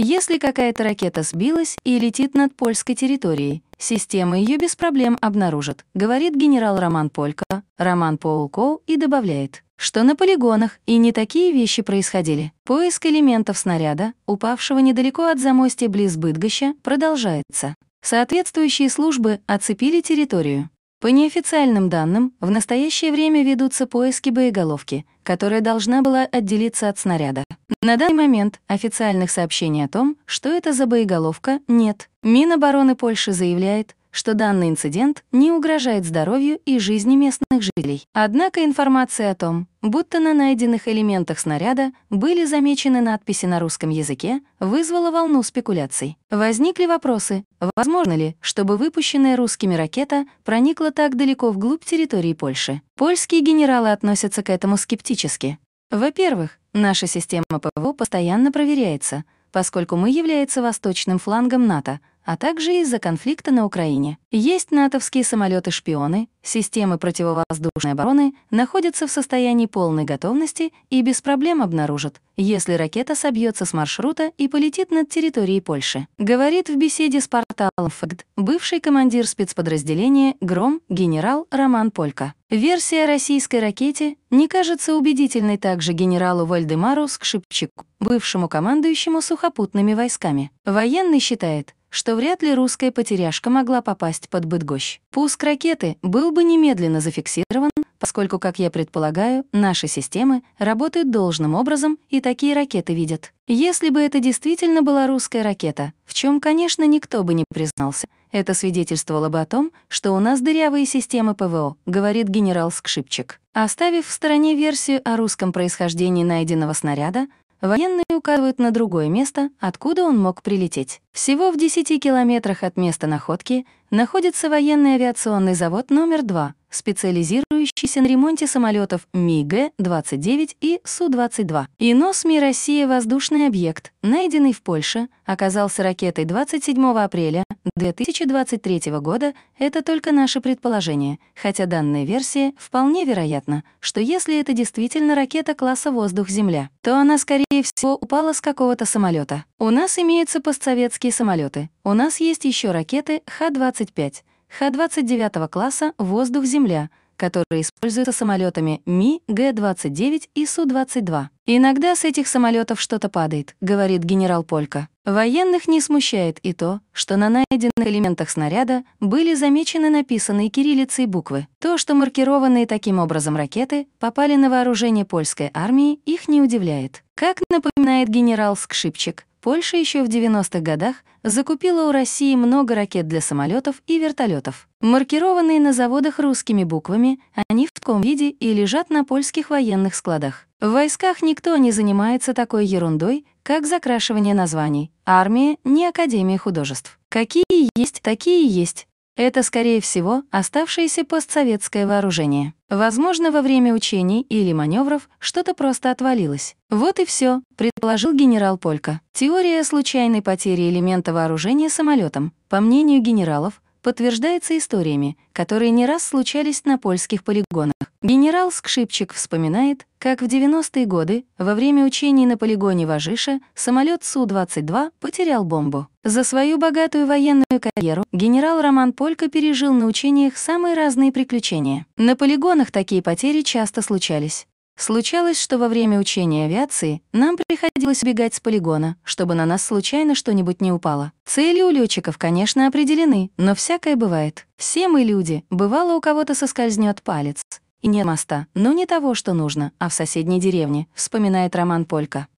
Если какая-то ракета сбилась и летит над польской территорией, система ее без проблем обнаружит, говорит генерал Роман Полько, Роман Полков и добавляет, что на полигонах и не такие вещи происходили. Поиск элементов снаряда, упавшего недалеко от замостья близ Быдгоща, продолжается. Соответствующие службы оцепили территорию. По неофициальным данным, в настоящее время ведутся поиски боеголовки, которая должна была отделиться от снаряда. На данный момент официальных сообщений о том, что это за боеголовка, нет. Минобороны Польши заявляет, что данный инцидент не угрожает здоровью и жизни местных жителей. Однако информация о том, будто на найденных элементах снаряда были замечены надписи на русском языке, вызвала волну спекуляций. Возникли вопросы, возможно ли, чтобы выпущенная русскими ракета проникла так далеко вглубь территории Польши. Польские генералы относятся к этому скептически. Во-первых, наша система ПВО постоянно проверяется, поскольку мы является восточным флангом НАТО, а также из-за конфликта на Украине. Есть натовские самолеты-шпионы, системы противовоздушной обороны находятся в состоянии полной готовности и без проблем обнаружат, если ракета собьется с маршрута и полетит над территорией Польши. Говорит в беседе с порталом ФАКТ бывший командир спецподразделения «Гром» генерал Роман Полька. Версия российской ракете не кажется убедительной также генералу Вальдемару Скшипчику, бывшему командующему сухопутными войсками. Военный считает, что вряд ли русская потеряшка могла попасть под Быдгощ. Пуск ракеты был бы немедленно зафиксирован, поскольку, как я предполагаю, наши системы работают должным образом и такие ракеты видят. Если бы это действительно была русская ракета, в чем, конечно, никто бы не признался, это свидетельствовало бы о том, что у нас дырявые системы ПВО, говорит генерал Скшипчик. Оставив в стороне версию о русском происхождении найденного снаряда, Военные указывают на другое место, откуда он мог прилететь. Всего в 10 километрах от места находки находится военный авиационный завод номер 2, специализирующийся на ремонте самолетов МиГ-29 и Су-22. Инос Ми Россия воздушный объект, найденный в Польше, оказался ракетой 27 апреля 2023 года. Это только наше предположение, хотя данная версия вполне вероятна, что если это действительно ракета класса воздух-земля, то она, скорее всего, упала с какого-то самолета. У нас имеются постсоветские самолеты. У нас есть еще ракеты Х-25, Х-29 класса «Воздух-Земля», которые используются самолетами Ми, Г-29 и Су-22. «Иногда с этих самолетов что-то падает», — говорит генерал Полька. Военных не смущает и то, что на найденных элементах снаряда были замечены написанные кириллицей буквы. То, что маркированные таким образом ракеты попали на вооружение польской армии, их не удивляет. Как напоминает генерал Скшипчик, Польша еще в 90-х годах закупила у России много ракет для самолетов и вертолетов. Маркированные на заводах русскими буквами, они в таком виде и лежат на польских военных складах. В войсках никто не занимается такой ерундой, как закрашивание названий. Армия — не Академия художеств. Какие есть, такие есть. Это, скорее всего, оставшееся постсоветское вооружение. Возможно, во время учений или маневров что-то просто отвалилось. Вот и все, предположил генерал Полька. Теория случайной потери элемента вооружения самолетом. По мнению генералов, подтверждается историями, которые не раз случались на польских полигонах. Генерал Скшипчик вспоминает, как в 90-е годы во время учений на полигоне Важиша самолет Су-22 потерял бомбу. За свою богатую военную карьеру генерал Роман Полька пережил на учениях самые разные приключения. На полигонах такие потери часто случались. Случалось, что во время учения авиации нам приходилось убегать с полигона, чтобы на нас случайно что-нибудь не упало. Цели у летчиков, конечно, определены, но всякое бывает. Все мы люди, бывало у кого-то соскользнет палец. И нет моста, но не того, что нужно, а в соседней деревне, вспоминает Роман Полька.